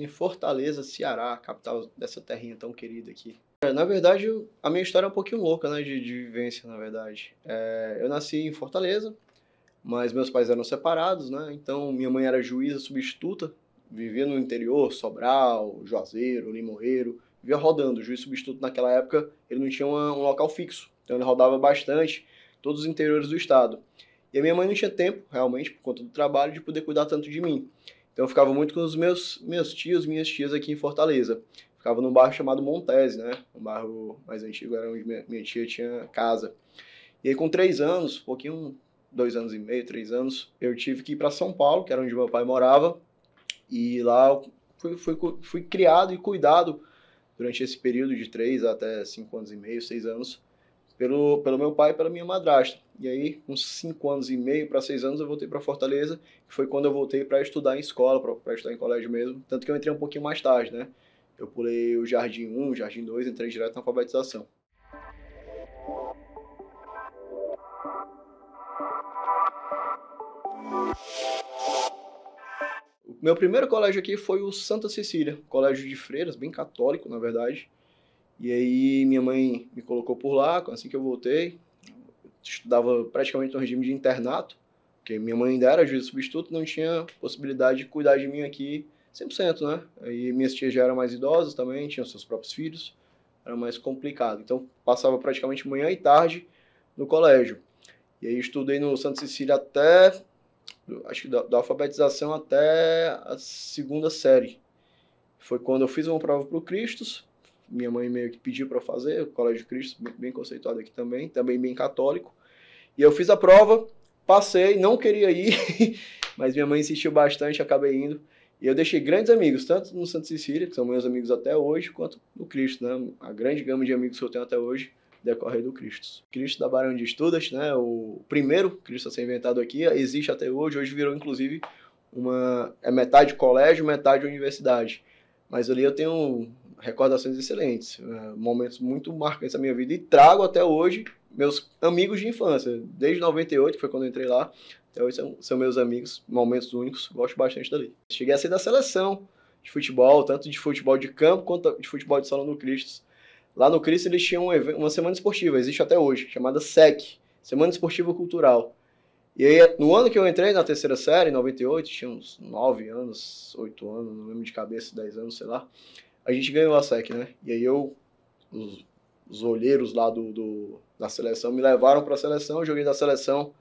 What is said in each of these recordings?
nascido em Fortaleza, Ceará, capital dessa terrinha tão querida aqui. É, na verdade, a minha história é um pouquinho louca, né, de, de vivência, na verdade. É, eu nasci em Fortaleza, mas meus pais eram separados, né, então minha mãe era juíza substituta, vivia no interior, Sobral, Juazeiro, Limoeiro, vivia rodando. juiz substituto naquela época, ele não tinha uma, um local fixo, então ele rodava bastante, todos os interiores do estado. E a minha mãe não tinha tempo, realmente, por conta do trabalho, de poder cuidar tanto de mim. Então eu ficava muito com os meus, meus tios, minhas tias aqui em Fortaleza. Ficava num bairro chamado Montese, né? Um bairro mais antigo era onde minha, minha tia tinha casa. E aí com três anos, um pouquinho, dois anos e meio, três anos, eu tive que ir para São Paulo, que era onde meu pai morava. E lá fui, fui, fui criado e cuidado durante esse período de três até cinco anos e meio, seis anos, pelo, pelo meu pai e pela minha madrasta. E aí, com cinco anos e meio para seis anos, eu voltei para Fortaleza, que foi quando eu voltei para estudar em escola, para estudar em colégio mesmo. Tanto que eu entrei um pouquinho mais tarde, né? Eu pulei o Jardim 1, Jardim 2, entrei direto na alfabetização. O meu primeiro colégio aqui foi o Santa Cecília, colégio de freiras, bem católico, na verdade. E aí minha mãe me colocou por lá, assim que eu voltei, estudava praticamente no regime de internato, porque minha mãe ainda era juiz substituto, não tinha possibilidade de cuidar de mim aqui 100%, né? E minhas tias já eram mais idosas também, tinham seus próprios filhos, era mais complicado. Então passava praticamente manhã e tarde no colégio. E aí estudei no Santa Cecília até acho que da, da, alfabetização até a segunda série. Foi quando eu fiz uma prova para o Cristos, minha mãe meio que pediu para fazer, o Colégio Cristo, bem conceituado aqui também, também bem católico. E eu fiz a prova, passei, não queria ir, mas minha mãe insistiu bastante, acabei indo. E eu deixei grandes amigos, tanto no Santo Cecília, que são meus amigos até hoje, quanto no Cristo, né? A grande gama de amigos que eu tenho até hoje decorre do Cristo. Cristo da Barão de Estudas, né? O primeiro Cristo a ser inventado aqui, existe até hoje, hoje virou inclusive uma é metade colégio, metade universidade. Mas ali eu tenho recordações excelentes, eh, momentos muito marcantes da minha vida e trago até hoje meus amigos de infância, desde 98, que foi quando eu entrei lá, até hoje são, são meus amigos, momentos únicos, gosto bastante dali. Cheguei a ser da seleção de futebol, tanto de futebol de campo quanto de futebol de salão no Cristo. Lá no Cristo eles tinham uma semana esportiva, existe até hoje, chamada SEC, Semana Esportiva Cultural. E aí, no ano que eu entrei na terceira série, em 98, tinha uns 9 anos, 8 anos, não lembro de cabeça, 10 anos, sei lá a gente ganhou a SEC, né? E aí eu, os, os olheiros lá do, do, da seleção me levaram para a seleção, joguei da seleção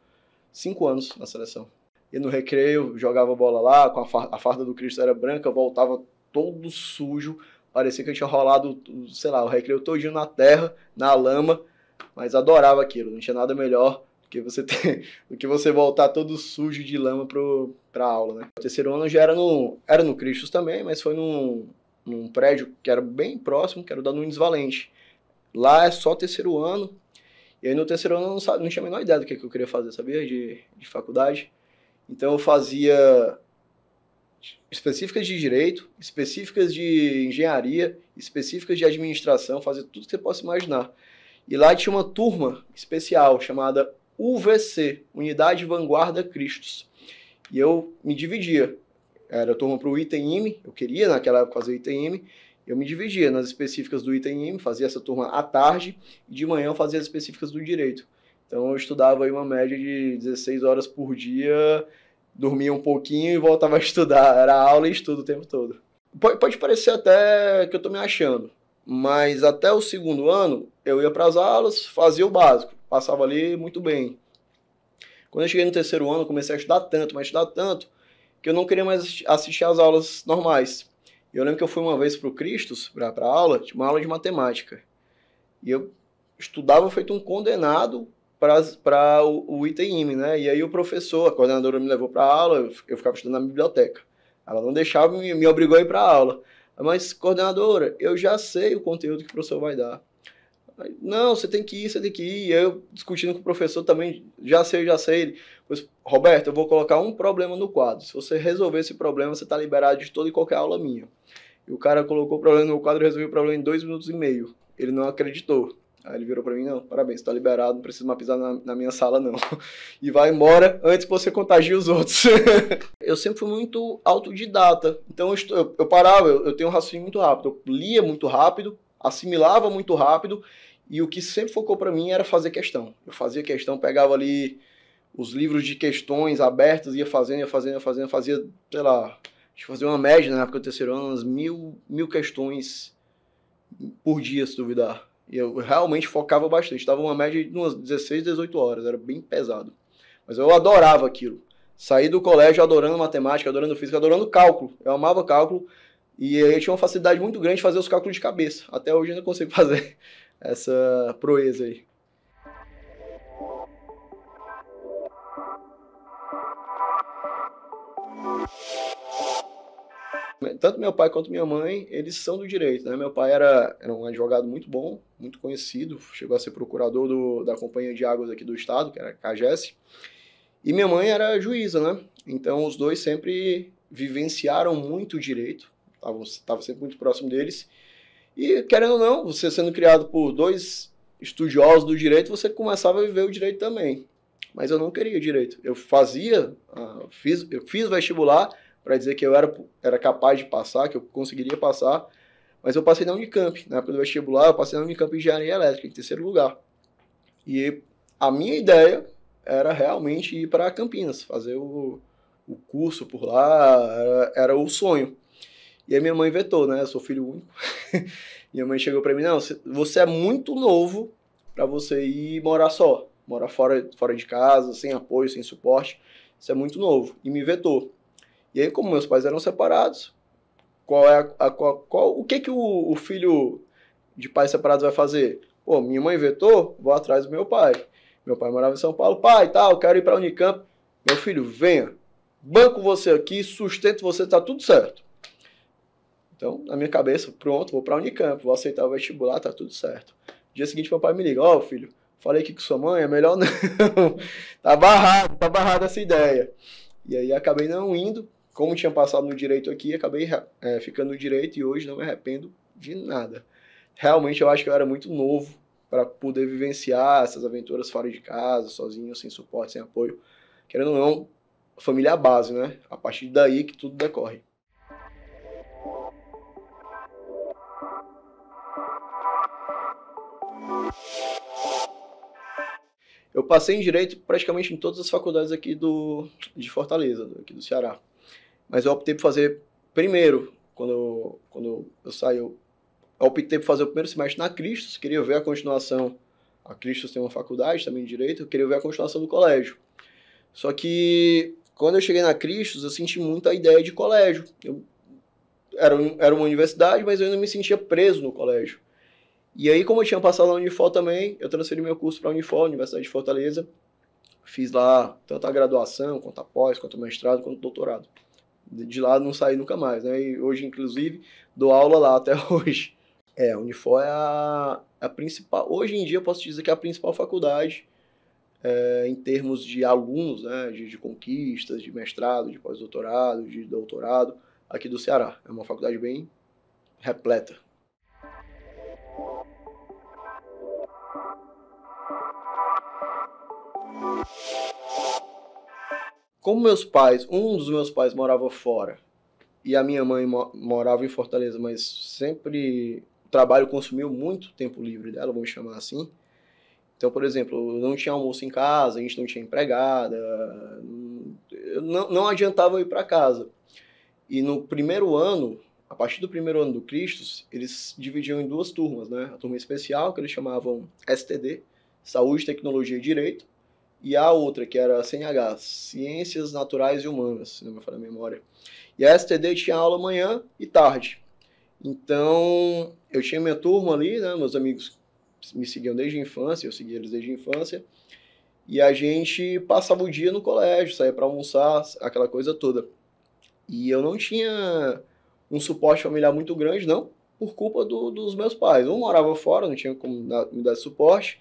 cinco anos na seleção. E no recreio, jogava bola lá, com a, farda, a farda do Cristo era branca, voltava todo sujo, parecia que eu tinha rolado, sei lá, o recreio todinho na terra, na lama, mas adorava aquilo, não tinha nada melhor do que você, ter, do que você voltar todo sujo de lama para pra aula, né? O terceiro ano já era no, era no Cristos também, mas foi num, num prédio que era bem próximo, que era o da Nunes Valente. Lá é só terceiro ano. E aí no terceiro ano eu não, não tinha a menor ideia do que, que eu queria fazer, sabia? De, de faculdade. Então eu fazia específicas de direito, específicas de engenharia, específicas de administração, fazia tudo que você possa imaginar. E lá tinha uma turma especial chamada UVC, Unidade Vanguarda Cristos. E eu me dividia. Era turma para o item M, eu queria naquela época fazer item M, eu me dividia nas específicas do item M, fazia essa turma à tarde, e de manhã eu fazia as específicas do direito. Então eu estudava aí uma média de 16 horas por dia, dormia um pouquinho e voltava a estudar. Era aula e estudo o tempo todo. Pode, pode parecer até que eu estou me achando, mas até o segundo ano eu ia para as aulas, fazia o básico, passava ali muito bem. Quando eu cheguei no terceiro ano, comecei a estudar tanto, mas estudar tanto, que eu não queria mais assistir às aulas normais. Eu lembro que eu fui uma vez para o Cristos, para a aula, uma aula de matemática. E eu estudava feito um condenado para o, o ITM, né? E aí o professor, a coordenadora me levou para a aula, eu ficava estudando na biblioteca. Ela não deixava, me, me obrigou a ir para a aula. Mas, coordenadora, eu já sei o conteúdo que o professor vai dar. Aí, não, você tem que ir, você tem que ir. Eu discutindo com o professor também, já sei, já sei. Ele, pois, Roberto, eu vou colocar um problema no quadro. Se você resolver esse problema, você está liberado de toda e qualquer aula minha. E o cara colocou o problema no quadro e resolveu o problema em dois minutos e meio. Ele não acreditou. Aí ele virou para mim, não, parabéns, está liberado, não precisa mais pisar na, na, minha sala, não. E vai embora antes que você contagie os outros. eu sempre fui muito autodidata. Então eu, eu parava, eu, eu tenho um raciocínio muito rápido. Eu lia muito rápido, assimilava muito rápido e o que sempre focou para mim era fazer questão. Eu fazia questão, pegava ali os livros de questões abertos, ia fazendo, ia fazendo, ia fazendo, fazia, sei lá, acho que fazia uma média na época do terceiro ano, umas mil, mil questões por dia, se duvidar. E eu realmente focava bastante. Estava uma média de umas 16, 18 horas, era bem pesado. Mas eu adorava aquilo. Saí do colégio adorando matemática, adorando física, adorando cálculo. Eu amava cálculo e eu tinha uma facilidade muito grande de fazer os cálculos de cabeça. Até hoje eu não consigo fazer essa proeza aí. Tanto meu pai quanto minha mãe, eles são do direito, né? Meu pai era, era um advogado muito bom, muito conhecido, chegou a ser procurador do, da Companhia de Águas aqui do estado, que era a CAGES, e minha mãe era juíza, né? Então os dois sempre vivenciaram muito o direito, estava sempre muito próximo deles, e, querendo ou não, você sendo criado por dois estudiosos do direito, você começava a viver o direito também. Mas eu não queria direito. Eu fazia, ah, fiz, eu fiz vestibular para dizer que eu era, era capaz de passar, que eu conseguiria passar, mas eu passei na Unicamp. Na época do vestibular, eu passei na Unicamp Engenharia Elétrica, em terceiro lugar. E a minha ideia era realmente ir para Campinas, fazer o, o curso por lá, era, era o sonho. E a minha mãe vetou, né? Eu sou filho único. minha mãe chegou para mim: não, você é muito novo para você ir morar só, morar fora, fora de casa, sem apoio, sem suporte. Você é muito novo. E me vetou. E aí, como meus pais eram separados, qual é a, a qual, qual, o que que o, o, filho de pais separados vai fazer? Pô, minha mãe vetou, vou atrás do meu pai. Meu pai morava em São Paulo, pai, tal, tá, quero ir para Unicamp. Meu filho, venha, banco você aqui, sustento você, tá tudo certo. Então, na minha cabeça, pronto, vou para a Unicamp, vou aceitar o vestibular, tá tudo certo. No dia seguinte, meu pai me liga: Ó, oh, filho, falei aqui com sua mãe, é melhor não. tá barrado, tá barrada essa ideia. E aí acabei não indo, como tinha passado no direito aqui, acabei é, ficando no direito e hoje não me arrependo de nada. Realmente eu acho que eu era muito novo para poder vivenciar essas aventuras fora de casa, sozinho, sem suporte, sem apoio. Querendo ou não, família é a base, né? A partir daí que tudo decorre. Eu passei em direito praticamente em todas as faculdades aqui do, de Fortaleza, aqui do Ceará. Mas eu optei por fazer primeiro, quando eu, quando eu, saí, eu optei por fazer o primeiro semestre na Cristos, queria ver a continuação. A Cristos tem uma faculdade também de direito, eu queria ver a continuação do colégio. Só que quando eu cheguei na Cristos, eu senti muito a ideia de colégio. Eu, era, era uma universidade, mas eu ainda me sentia preso no colégio. E aí, como eu tinha passado na Unifor também, eu transferi meu curso para a Unifor, Universidade de Fortaleza. Fiz lá tanto a graduação, quanto a pós, quanto o mestrado, quanto o doutorado. De lá não saí nunca mais, né? E hoje, inclusive, dou aula lá até hoje. É, a Unifor é a, é a principal. Hoje em dia, eu posso dizer que é a principal faculdade é, em termos de alunos, né? De, de conquistas, de mestrado, de pós-doutorado, de doutorado, aqui do Ceará. É uma faculdade bem repleta. Como meus pais, um dos meus pais morava fora e a minha mãe morava em Fortaleza, mas sempre o trabalho consumiu muito tempo livre dela, vamos chamar assim. Então, por exemplo, não tinha almoço em casa, a gente não tinha empregada, não, não adiantava eu ir para casa. E no primeiro ano, a partir do primeiro ano do Cristo, eles dividiam em duas turmas, né? A turma especial, que eles chamavam STD, Saúde, Tecnologia e Direito, e a outra, que era a CNH, Ciências Naturais e Humanas, se não me falha a memória. E a STD tinha aula manhã e tarde. Então, eu tinha minha turma ali, né, meus amigos me seguiam desde a infância, eu segui eles desde a infância, e a gente passava o dia no colégio, saía para almoçar, aquela coisa toda. E eu não tinha um suporte familiar muito grande, não, por culpa do, dos meus pais. Um morava fora, não tinha como me dar suporte,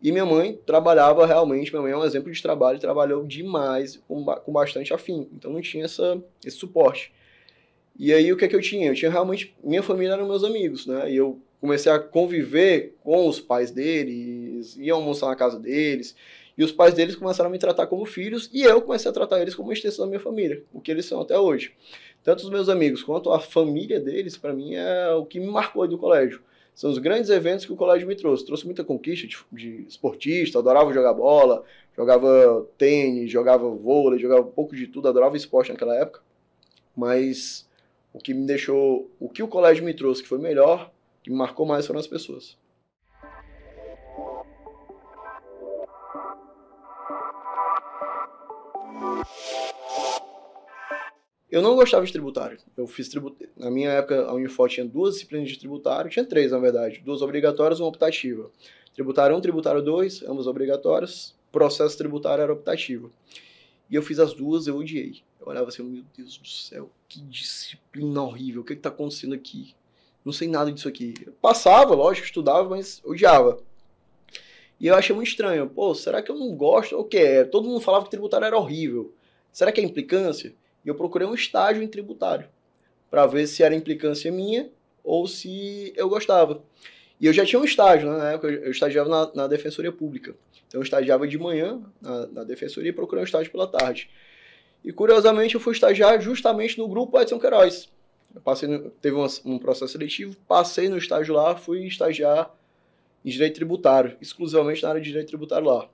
e minha mãe trabalhava realmente, minha mãe é um exemplo de trabalho, trabalhou demais, com, com bastante afim. Então não tinha essa, esse suporte. E aí o que é que eu tinha? Eu tinha realmente. Minha família eram meus amigos, né? E eu comecei a conviver com os pais deles, ia almoçar na casa deles. E os pais deles começaram a me tratar como filhos e eu comecei a tratar eles como uma extensão da minha família, o que eles são até hoje. Tanto os meus amigos quanto a família deles, para mim, é o que me marcou do colégio. São os grandes eventos que o colégio me trouxe. Trouxe muita conquista de, de esportista, adorava jogar bola, jogava tênis, jogava vôlei, jogava um pouco de tudo, adorava esporte naquela época. Mas o que me deixou, o que o colégio me trouxe que foi melhor, que me marcou mais foram as pessoas. Eu não gostava de tributário. Eu fiz tributário. Na minha época, a Unifor tinha duas disciplinas de tributário, tinha três, na verdade. Duas obrigatórias, uma optativa. Tributário 1, tributário 2, ambas obrigatórias. Processo tributário era optativo. E eu fiz as duas, eu odiei. Eu olhava assim, meu Deus do céu, que disciplina horrível, o que, está acontecendo aqui? Não sei nada disso aqui. Eu passava, lógico, estudava, mas odiava. E eu achei muito estranho. Pô, será que eu não gosto? O que é? Todo mundo falava que tributário era horrível. Será que é implicância? E eu procurei um estágio em tributário para ver se era implicância minha ou se eu gostava. E eu já tinha um estágio, né? Na época eu estagiava na, na Defensoria Pública. Então eu estagiava de manhã na, na Defensoria e procurei um estágio pela tarde. E curiosamente eu fui estagiar justamente no grupo Edson Queiroz. Eu passei no, teve um, um, processo seletivo, passei no estágio lá, fui estagiar em direito tributário, exclusivamente na área de direito tributário lá.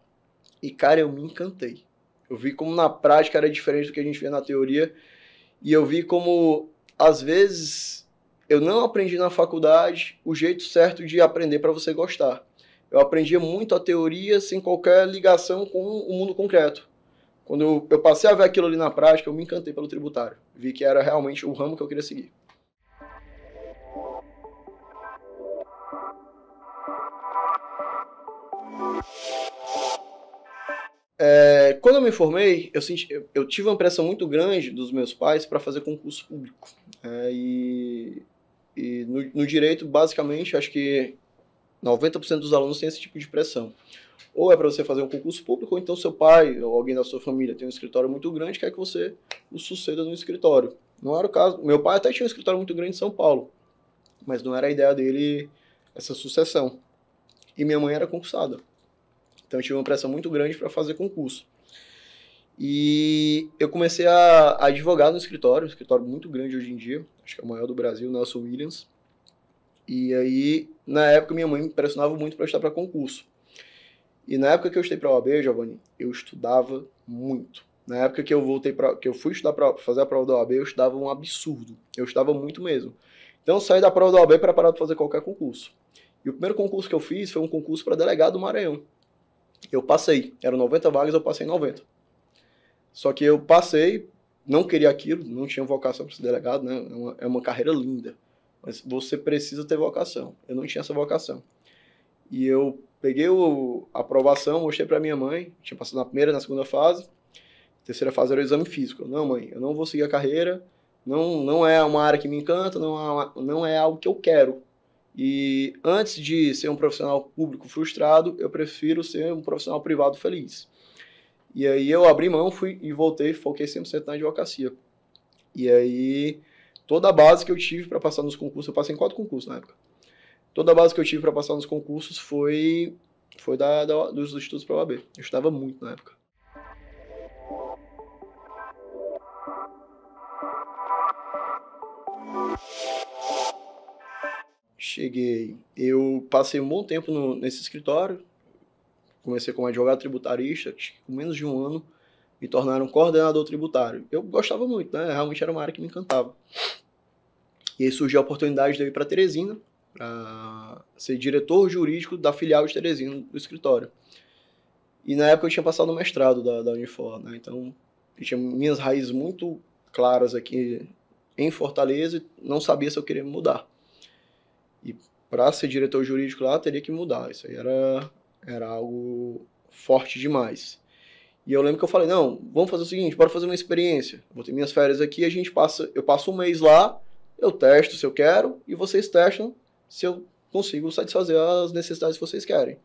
E cara, eu me encantei. Eu vi como na prática era diferente do que a gente vê na teoria. E eu vi como, às vezes, eu não aprendi na faculdade o jeito certo de aprender para você gostar. Eu aprendia muito a teoria sem qualquer ligação com o mundo concreto. Quando eu, eu passei a ver aquilo ali na prática, eu me encantei pelo tributário. Vi que era realmente o ramo que eu queria seguir. É, quando eu me formei, eu, senti, eu, tive uma pressão muito grande dos meus pais para fazer concurso público. É, e, e no, no, direito, basicamente, acho que 90% dos alunos têm esse tipo de pressão. Ou é para você fazer um concurso público, ou então seu pai ou alguém da sua família tem um escritório muito grande, quer que você o suceda no escritório. Não era o caso. Meu pai até tinha um escritório muito grande em São Paulo, mas não era a ideia dele essa sucessão. E minha mãe era concursada. Então eu tive uma pressão muito grande para fazer concurso. E eu comecei a, a advogar no escritório, um escritório muito grande hoje em dia, acho que é o maior do Brasil, Nelson Williams. E aí, na época, minha mãe me pressionava muito para estudar para concurso. E na época que eu estudei para a OAB, Giovanni, eu estudava muito. Na época que eu voltei para que eu fui estudar para fazer a prova da OAB, eu estudava um absurdo. Eu estudava muito mesmo. Então eu saí da prova da OAB preparado para fazer qualquer concurso. E o primeiro concurso que eu fiz foi um concurso para delegado do Maranhão. Eu passei. Eram 90 vagas, eu passei 90. Só que eu passei, não queria aquilo, não tinha vocação para ser delegado, né? É uma, é uma carreira linda. Mas você precisa ter vocação. Eu não tinha essa vocação. E eu peguei o, a aprovação, mostrei para minha mãe, tinha passado na primeira, na segunda fase. Terceira fase era o exame físico. Não, mãe, eu não vou seguir a carreira, não, não é uma área que me encanta, não é, uma, não é algo que eu quero. E antes de ser um profissional público frustrado, eu prefiro ser um profissional privado feliz. E aí eu abri mão, fui e voltei, foquei 100% na advocacia. E aí toda a base que eu tive para passar nos concursos, eu passei em quatro concursos na época. Toda a base que eu tive para passar nos concursos foi foi da, da dos estudos para o AB. Eu estudava muito na época. Cheguei. Eu passei um bom tempo no, nesse escritório. Comecei como advogado tributarista, com menos de um ano, me tornaram coordenador tributário. Eu gostava muito, né? Realmente era uma área que me encantava. E aí surgiu a oportunidade de eu ir para Teresina, para ser diretor jurídico da filial de Teresina do escritório. E na época eu tinha passado no mestrado da, da Unifor, né? Então eu tinha minhas raízes muito claras aqui em Fortaleza e não sabia se eu queria mudar. E para ser diretor jurídico lá, teria que mudar. Isso aí era, era algo forte demais. E eu lembro que eu falei, não, vamos fazer o seguinte, bora fazer uma experiência. Vou ter minhas férias aqui, a gente passa, eu passo um mês lá, eu testo se eu quero, e vocês testam se eu consigo satisfazer as necessidades que vocês querem.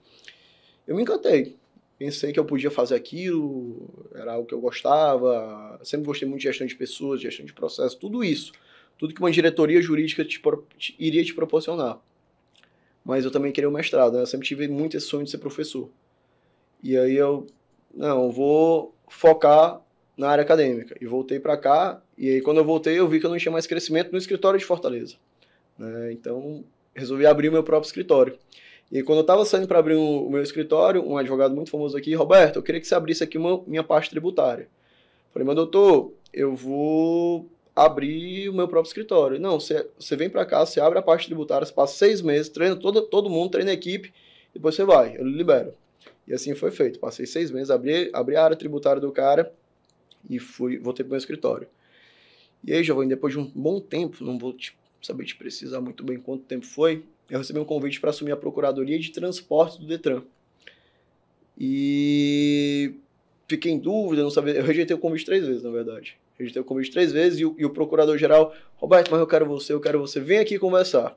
Eu me encantei. Pensei que eu podia fazer aquilo, era algo que eu gostava, sempre gostei muito de gestão de pessoas, gestão de processo, tudo isso tudo que uma diretoria jurídica te pro, te, iria te proporcionar. Mas eu também queria o um mestrado, né? Eu sempre tive muito esse sonho de ser professor. E aí eu, não, eu vou focar na área acadêmica. E voltei para cá, e aí quando eu voltei eu vi que eu não tinha mais crescimento no escritório de Fortaleza. Né? Então resolvi abrir meu próprio escritório. E quando eu estava saindo para abrir o meu escritório, um advogado muito famoso aqui, Roberto, eu queria que você abrisse aqui uma, minha parte tributária. Falei, meu doutor, eu vou abrir o meu próprio escritório. Não, você, você vem para cá, você abre a parte tributária, você passa seis meses, treina todo, todo mundo, treina a equipe, depois você vai, eu libero. E assim foi feito. Passei seis meses, abri, abri a área tributária do cara e fui, voltei pro meu escritório. E aí, Giovanni, depois de um bom tempo, não vou te, saber te precisar muito bem quanto tempo foi, eu recebi um convite para assumir a Procuradoria de Transporte do Detran. E fiquei em dúvida, não sabia. Eu rejeitei o convite três vezes, na verdade registrei o convite três vezes e o, e o procurador-geral, Roberto, mas eu quero você, eu quero você, vem aqui conversar.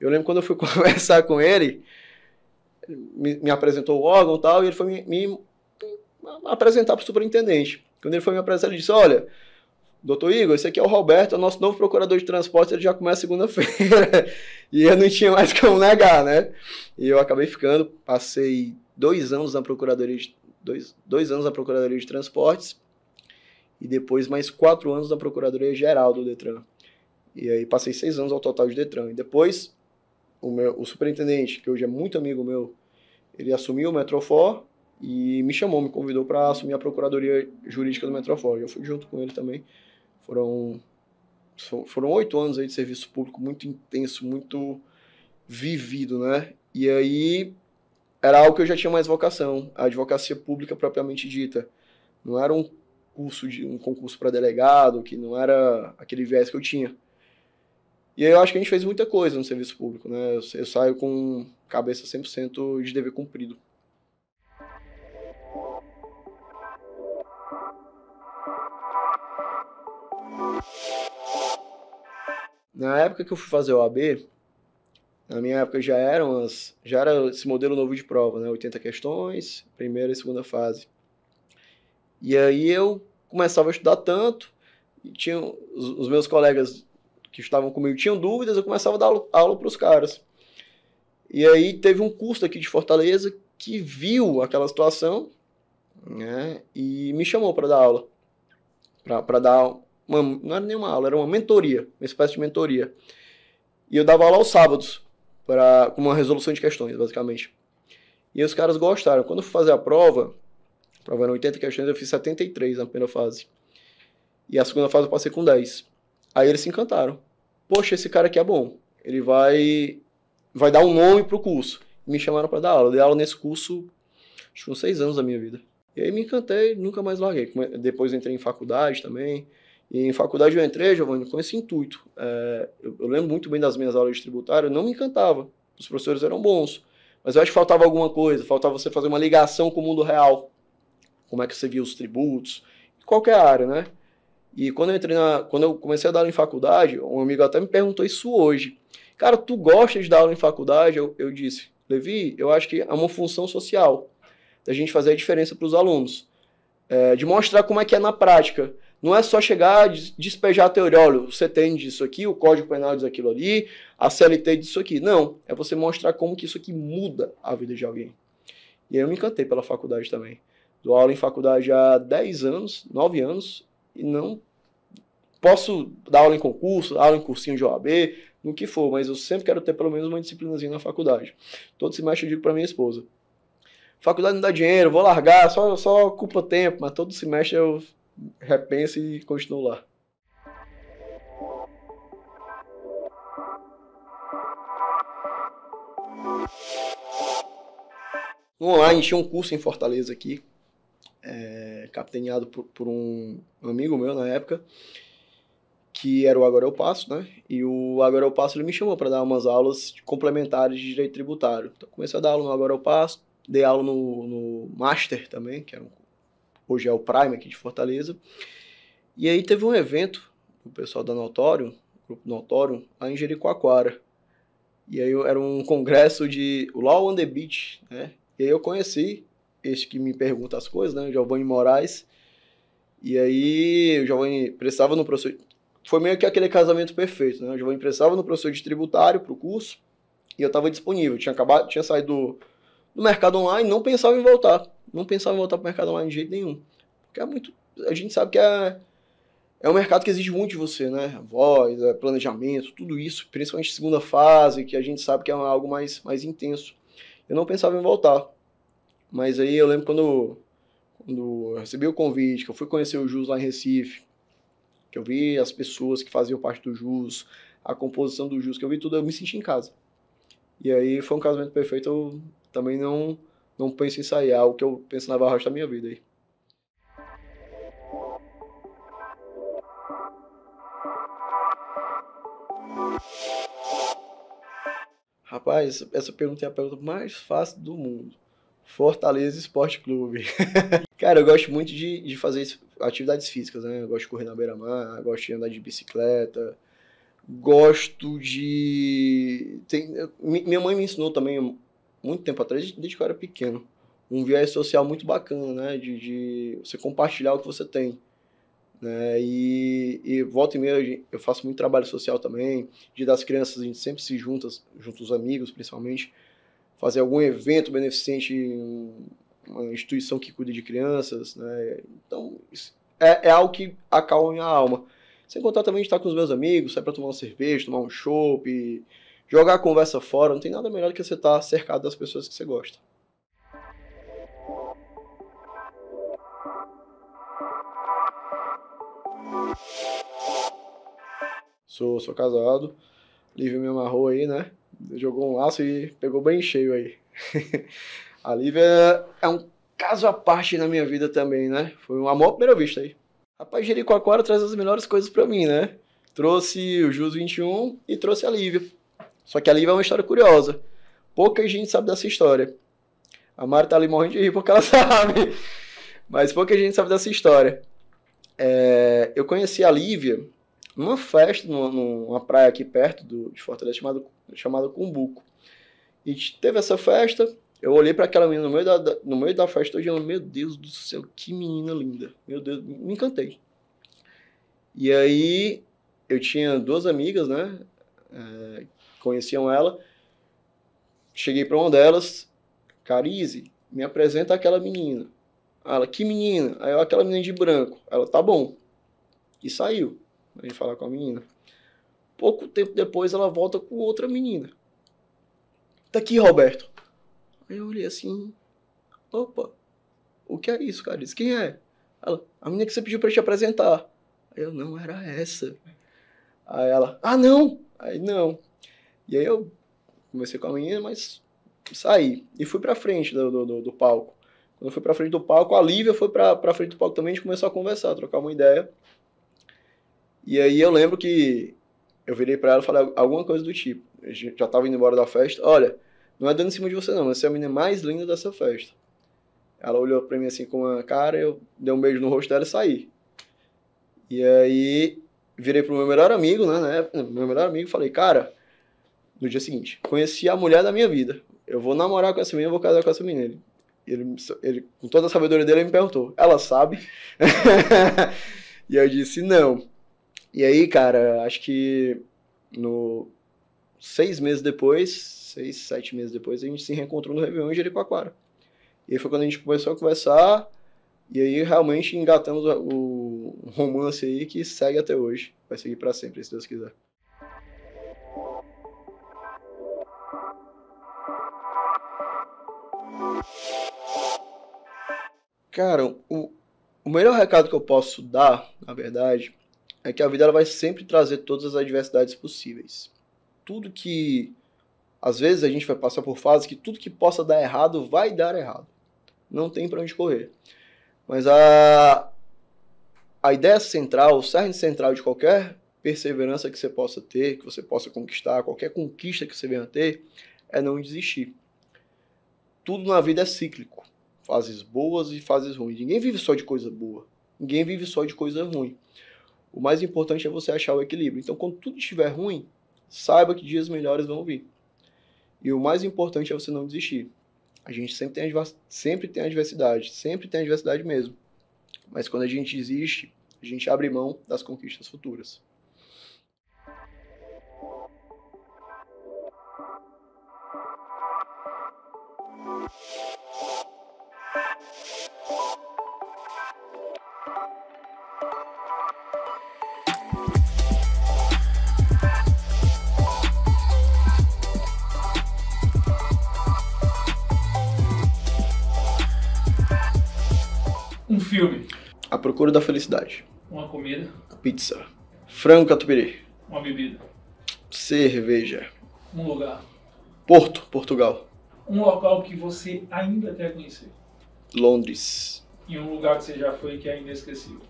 Eu lembro quando eu fui conversar com ele, me, me apresentou o órgão e tal, e ele foi me, me apresentar para o superintendente. Quando ele foi me apresentar, ele disse, olha, doutor Igor, esse aqui é o Roberto, é o nosso novo procurador de transporte, ele já começa segunda-feira. e eu não tinha mais como negar, né? E eu acabei ficando, passei dois anos na procuradoria de, dois, dois anos na procuradoria de transportes, e depois mais quatro anos na Procuradoria Geral do Detran. E aí passei seis anos ao total de Detran. E depois, o, meu, o superintendente, que hoje é muito amigo meu, ele assumiu o Metrofor e me chamou, me convidou para assumir a Procuradoria Jurídica do Metrofor. Eu fui junto com ele também. Foram foram oito anos aí de serviço público muito intenso, muito vivido, né? E aí era algo que eu já tinha mais vocação, a advocacia pública propriamente dita. Não era um curso de um concurso para delegado, que não era aquele viés que eu tinha. E aí eu acho que a gente fez muita coisa no serviço público, né? Eu, eu saio com cabeça 100% de dever cumprido. Na época que eu fui fazer o AB, na minha época já eram as, já era esse modelo novo de prova, né? 80 questões, primeira e segunda fase. E aí eu começava a estudar tanto, e tinha, os, os meus colegas que estavam comigo tinham dúvidas, eu começava a dar aula para os caras. E aí teve um curso aqui de Fortaleza que viu aquela situação né, e me chamou para dar aula. Para dar uma, não era nenhuma aula, era uma mentoria, uma espécie de mentoria. E eu dava aula aos sábados, pra, com uma resolução de questões, basicamente. E os caras gostaram. Quando eu fui fazer a prova, prova eram 80 questões, eu fiz 73 na primeira fase. E a segunda fase eu passei com 10. Aí eles se encantaram. Poxa, esse cara aqui é bom. Ele vai vai dar um nome pro curso. Me chamaram para dar aula. Eu dei aula nesse curso, acho que uns seis anos da minha vida. E aí me encantei, nunca mais larguei. Depois entrei em faculdade também. E em faculdade eu entrei, Giovanni, com esse intuito. É, eu, eu, lembro muito bem das minhas aulas de tributário, eu não me encantava. Os professores eram bons. Mas eu acho que faltava alguma coisa, faltava você fazer uma ligação com o mundo real como é que você via os tributos, qualquer área, né? E quando eu entrei na, quando eu comecei a dar aula em faculdade, um amigo até me perguntou isso hoje. Cara, tu gosta de dar aula em faculdade? Eu, eu disse, Levi, eu acho que é uma função social da gente fazer a diferença para os alunos, é, de mostrar como é que é na prática. Não é só chegar e despejar teoria, olha, você tem disso aqui, o Código Penal diz aquilo ali, a CLT disso aqui. Não, é você mostrar como que isso aqui muda a vida de alguém. E aí eu me encantei pela faculdade também. Dou aula em faculdade há 10 anos, 9 anos, e não posso dar aula em concurso, aula em cursinho de OAB, no que for, mas eu sempre quero ter pelo menos uma disciplinazinha na faculdade. Todo semestre eu digo para minha esposa: faculdade não dá dinheiro, vou largar, só, só ocupa tempo, mas todo semestre eu repenso e continuo lá. Online, tinha um curso em Fortaleza aqui, é, capitaneado por, por, um amigo meu na época, que era o Agora Eu Passo, né? E o Agora Eu Passo ele me chamou para dar umas aulas complementares de direito tributário. Então comecei a dar aula no Agora Eu Passo, dei aula no, no Master também, que era um, hoje é o Prime aqui de Fortaleza. E aí teve um evento, o pessoal da Notório, grupo Notório, lá em Jericoacoara. E aí era um congresso de Law on the Beach, né? E aí eu conheci este que me pergunta as coisas, né? O Giovanni Moraes. E aí o Giovanni prestava no professor. Foi meio que aquele casamento perfeito, né? O Giovanni prestava no professor de tributário para o curso e eu estava disponível. Tinha acabado, tinha saído do, do mercado online, não pensava em voltar. Não pensava em voltar para o mercado online de jeito nenhum. Porque é muito. A gente sabe que é, é um mercado que exige muito de você, né? Voz, é, planejamento, tudo isso, principalmente segunda fase, que a gente sabe que é algo mais, mais intenso. Eu não pensava em voltar. Mas aí eu lembro quando, quando eu recebi o convite, que eu fui conhecer o Jus lá em Recife, que eu vi as pessoas que faziam parte do Jus, a composição do Jus, que eu vi tudo, eu me senti em casa. E aí foi um casamento perfeito, eu também não, não penso em ensaiar é o que eu penso na Barrocha da minha vida aí. Rapaz, essa pergunta é a pergunta mais fácil do mundo. Fortaleza Esporte Clube. Cara, eu gosto muito de, de fazer atividades físicas, né? Eu gosto de correr na beira-mar, gosto de andar de bicicleta, gosto de. Tem... Minha mãe me ensinou também, muito tempo atrás, desde que eu era pequeno, um viés social muito bacana, né? De, de você compartilhar o que você tem. Né? E, e, volta e meia eu faço muito trabalho social também, de das crianças, a gente sempre se junta, junto os amigos principalmente, fazer algum evento beneficente em uma instituição que cuida de crianças, né? Então, é, é algo que acalma minha alma. Sem contar também de estar com os meus amigos, sair para tomar uma cerveja, tomar um chopp, jogar a conversa fora. Não tem nada melhor do que você estar cercado das pessoas que você gosta. Sou, sou casado. livro me amarrou aí, né? jogou um laço e pegou bem cheio aí. a Lívia é um caso à parte na minha vida também, né? Foi um amor à primeira vista aí. Rapaz, Jericoacoara traz as melhores coisas para mim, né? Trouxe o Jus 21 e trouxe a Lívia. Só que a Lívia é uma história curiosa. Pouca gente sabe dessa história. A Mari tá ali morrendo de rir porque ela sabe. Mas pouca gente sabe dessa história. É, eu conheci a Lívia numa festa, numa, numa praia aqui perto do, de Fortaleza, chamada chamado Cumbuco. E teve essa festa, eu olhei para aquela menina no meio da, da, no meio da festa e eu, meu Deus do céu, que menina linda. Meu Deus, me encantei. E aí eu tinha duas amigas, né? É, conheciam ela. Cheguei para uma delas, Carize, me apresenta aquela menina. Ela, que menina? Aí eu, aquela menina de branco. Ela, tá bom. E saiu de falar com a menina. Pouco tempo depois ela volta com outra menina. Tá aqui, Roberto. Aí eu olhei assim. Opa, o que é isso, cara? Diz, quem é? Ela, a menina que você pediu pra te apresentar. Aí eu, não, era essa. Aí ela, ah, não! Aí, não. E aí eu comecei com a menina, mas saí. E fui pra frente do, do, do, do palco. Quando eu fui pra frente do palco, a Lívia foi pra, pra frente do palco também, a gente começou a conversar, a trocar uma ideia. E aí eu lembro que eu virei para ela e falei alguma coisa do tipo. Eu já tava indo embora da festa. Olha, não é dando em cima de você não, você é a menina mais linda dessa festa. Ela olhou para mim assim com uma cara, eu dei um beijo no rosto dela e saí. E aí virei pro meu melhor amigo, né, né meu melhor amigo, falei, cara, no dia seguinte, conheci a mulher da minha vida. Eu vou namorar com essa menina, eu vou casar com essa menina. Ele, ele, ele com toda a sabedoria dele, ele me perguntou, ela sabe? e eu disse, não. E aí, cara, acho que no seis meses depois, seis, sete meses depois, a gente se reencontrou no Réveillon em Jericoacoara. E aí foi quando a gente começou a conversar, e aí realmente engatamos o romance aí que segue até hoje. Vai seguir para sempre, se Deus quiser. Cara, o, o melhor recado que eu posso dar, na verdade, é que a vida ela vai sempre trazer todas as adversidades possíveis. Tudo que às vezes a gente vai passar por fases que tudo que possa dar errado vai dar errado. Não tem para onde correr. Mas a a ideia central, o cerne central de qualquer perseverança que você possa ter, que você possa conquistar, qualquer conquista que você venha a ter, é não desistir. Tudo na vida é cíclico. Fases boas e fases ruins. Ninguém vive só de coisa boa. Ninguém vive só de coisa ruim. O mais importante é você achar o equilíbrio. Então, quando tudo estiver ruim, saiba que dias melhores vão vir. E o mais importante é você não desistir. A gente sempre tem, sempre tem adversidade, sempre tem adversidade mesmo. Mas quando a gente desiste, a gente abre mão das conquistas futuras. you Um filme. A Procura da Felicidade. Uma comida. Pizza. Frango catupiry. Uma bebida. Cerveja. Um lugar. Porto, Portugal. Um local que você ainda quer conhecer. Londres. E um lugar que você já foi que é inesquecível.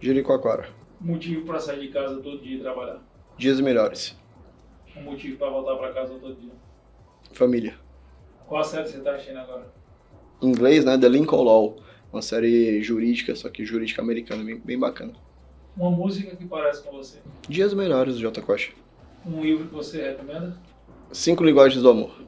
Jericoacoara. Motivo para sair de casa todo dia e trabalhar. Dias melhores. Um motivo para voltar para casa todo dia. Família. Qual a série você tá assistindo agora? inglês, né? The Lincoln Law. Uma série jurídica, só que jurídica americana, bem, bem bacana. Uma música que parece com você? Dias Melhores, do J. Costa. Um livro que você recomenda? Cinco Linguagens do Amor.